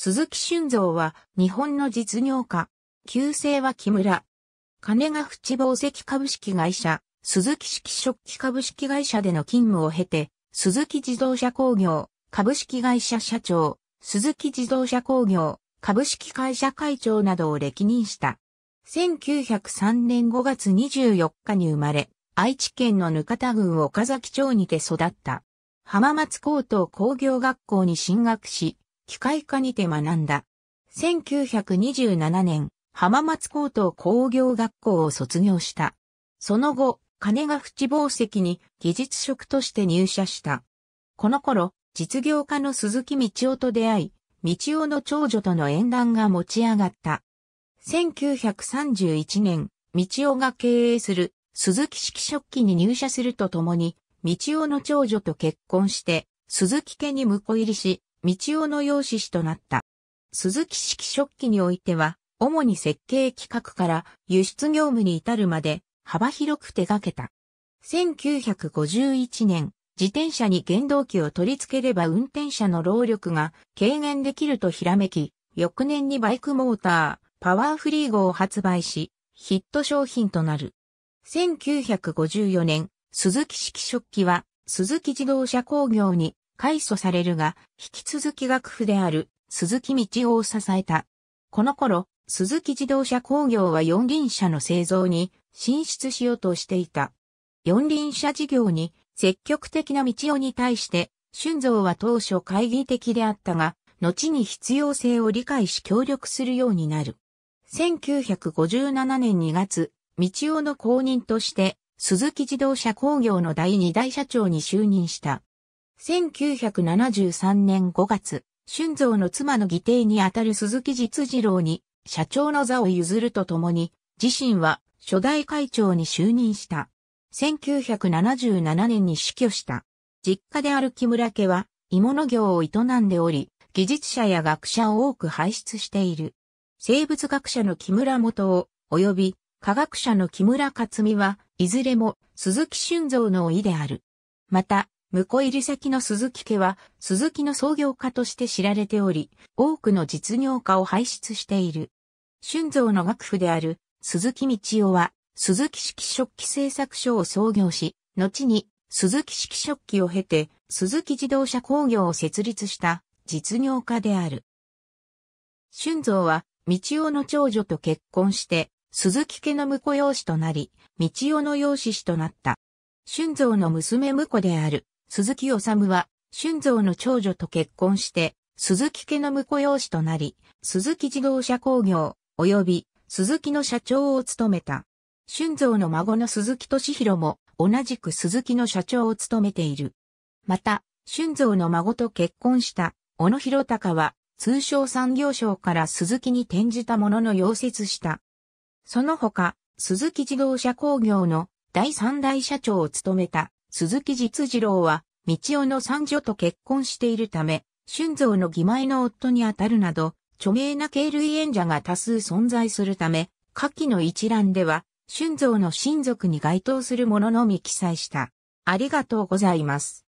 鈴木俊造は日本の実業家。旧姓は木村。金ヶ淵宝石株式会社、鈴木式食器株式会社での勤務を経て、鈴木自動車工業株式会社社長、鈴木自動車工業株式会社会長などを歴任した。1903年5月24日に生まれ、愛知県のぬかた郡岡崎町にて育った。浜松高等工業学校に進学し、機械科にて学んだ。1927年、浜松高等工業学校を卒業した。その後、金ヶ淵宝石に技術職として入社した。この頃、実業家の鈴木道夫と出会い、道夫の長女との縁談が持ち上がった。1931年、道夫が経営する鈴木式食器に入社するとともに、道夫の長女と結婚して、鈴木家に婿入りし、道夫の養子師となった。鈴木式食器においては、主に設計企画から輸出業務に至るまで幅広く手掛けた。1951年、自転車に原動機を取り付ければ運転者の労力が軽減できるとひらめき、翌年にバイクモーター、パワーフリー号を発売し、ヒット商品となる。1954年、鈴木式食器は、鈴木自動車工業に開祖されるが、引き続き楽譜である鈴木道夫を支えた。この頃、鈴木自動車工業は四輪車の製造に進出しようとしていた。四輪車事業に積極的な道夫に対して、春蔵は当初懐疑的であったが、後に必要性を理解し協力するようになる。1957年2月、道夫の後任として、鈴木自動車工業の第二代社長に就任した。1973年5月、春蔵の妻の義弟にあたる鈴木実次郎に社長の座を譲るとともに、自身は初代会長に就任した。1977年に死去した。実家である木村家は、鋳物業を営んでおり、技術者や学者を多く輩出している。生物学者の木村元を、及び科学者の木村克美は、いずれも鈴木春造の老いである。また、婿入り先の鈴木家は、鈴木の創業家として知られており、多くの実業家を輩出している。春蔵の学府である、鈴木道夫は、鈴木式食器製作所を創業し、後に、鈴木式食器を経て、鈴木自動車工業を設立した実業家である。春蔵は、道夫の長女と結婚して、鈴木家の婿養子となり、道夫の養子子となった。春蔵の娘婿である、鈴木治は、春蔵の長女と結婚して、鈴木家の婿養子となり、鈴木自動車工業、及び鈴木の社長を務めた。春蔵の孫の鈴木敏弘も同じく鈴木の社長を務めている。また、春蔵の孫と結婚した小野博隆は通商産業省から鈴木に転じたものの溶接した。その他、鈴木自動車工業の第三代社長を務めた鈴木実次郎は、道夫の三女と結婚しているため、春蔵の義妹の夫にあたるなど、著名な経類縁者が多数存在するため、下記の一覧では、春蔵の親族に該当するもののみ記載した。ありがとうございます。